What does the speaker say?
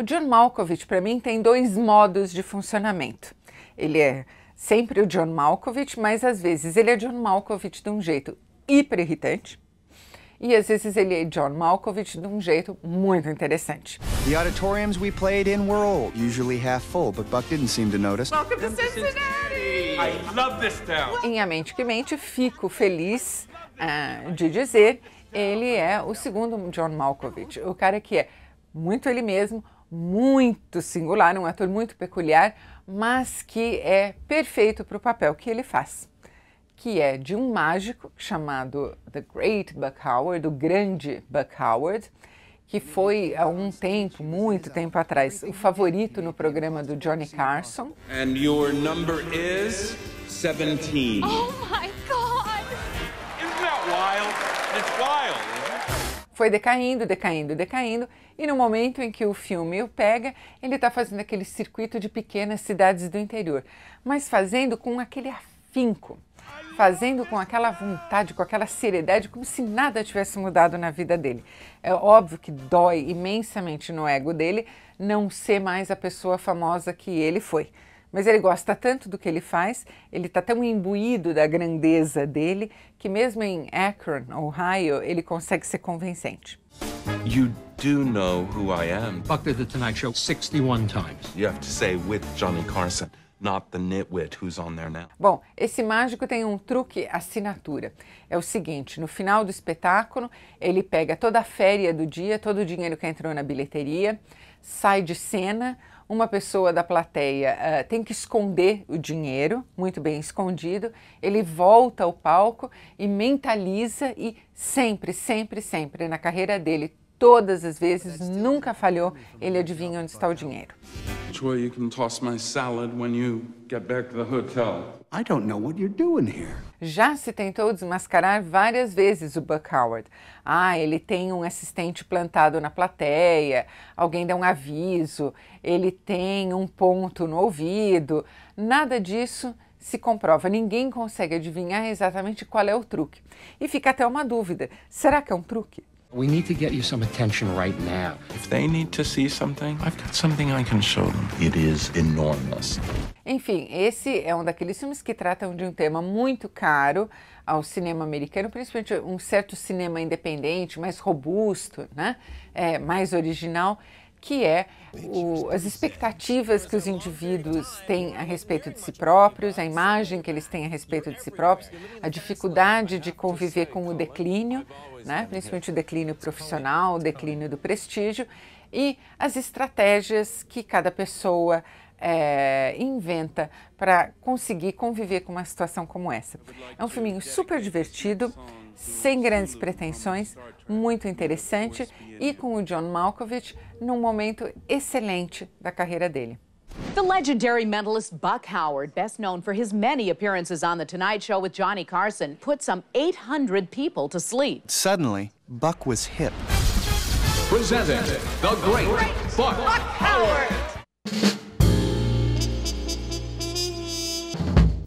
O John Malkovich, para mim, tem dois modos de funcionamento. Ele é sempre o John Malkovich, mas às vezes ele é John Malkovich de um jeito hiper irritante. E às vezes ele é John Malkovich de um jeito muito interessante. The auditoriums we played in were old, usually half full, but Buck didn't seem to notice. Welcome to Cincinnati! I love this town. Em A Mente que Mente, fico feliz uh, de dizer, ele é o segundo John Malkovich, o cara que é muito ele mesmo, muito singular, um ator muito peculiar, mas que é perfeito para o papel que ele faz, que é de um mágico chamado The Great Buck Howard, o grande Buck Howard, que foi há um tempo, muito tempo atrás, o favorito no programa do Johnny Carson. And your number is 17. Oh my god. Isn't that wild? It's wild foi decaindo, decaindo, decaindo, e no momento em que o filme o pega, ele está fazendo aquele circuito de pequenas cidades do interior, mas fazendo com aquele afinco, fazendo com aquela vontade, com aquela seriedade, como se nada tivesse mudado na vida dele. É óbvio que dói imensamente no ego dele não ser mais a pessoa famosa que ele foi. Mas ele gosta tanto do que ele faz, ele está tão imbuído da grandeza dele, que mesmo em Akron, Ohio, ele consegue ser convincente. You do know who I am. Buck did the Tonight Show 61 times. You have to say with Johnny Carson. Not the nitwit who's on there now. Bom, esse mágico tem um truque assinatura. É o seguinte: no final do espetáculo, ele pega toda a féria do dia, todo o dinheiro que entrou na bilheteria, sai de cena, uma pessoa da plateia uh, tem que esconder o dinheiro, muito bem escondido, ele volta ao palco e mentaliza e sempre, sempre, sempre na carreira dele, todas as vezes, nunca falhou, ele adivinha onde está o dinheiro. Já se tentou desmascarar várias vezes o Buck Howard. Ah, ele tem um assistente plantado na plateia, alguém dá um aviso, ele tem um ponto no ouvido. Nada disso se comprova. Ninguém consegue adivinhar exatamente qual é o truque. E fica até uma dúvida: será que é um truque? We need to get you some attention right now. If they need to see something, I've got something I can show them. It is enormous. Enfim, esse é um daqueles filmes que tratam de um tema muito caro ao cinema americano, principalmente um certo cinema independente, mais robusto, né? É, mais original que é o, as expectativas que os indivíduos têm a respeito de si próprios, a imagem que eles têm a respeito de si próprios, a dificuldade de conviver com o declínio, né, principalmente o declínio profissional, o declínio do prestígio, e as estratégias que cada pessoa é, inventa para conseguir conviver com uma situação como essa. É um filminho super divertido sem grandes pretensões, muito interessante e com o John Malkovich num momento excelente da carreira dele. The legendary medalist Buck Howard, best known for his many appearances on The Tonight Show with Johnny Carson, put some 800 people to sleep. Suddenly, Buck was hit. Presented the great, Buck, Buck Howard.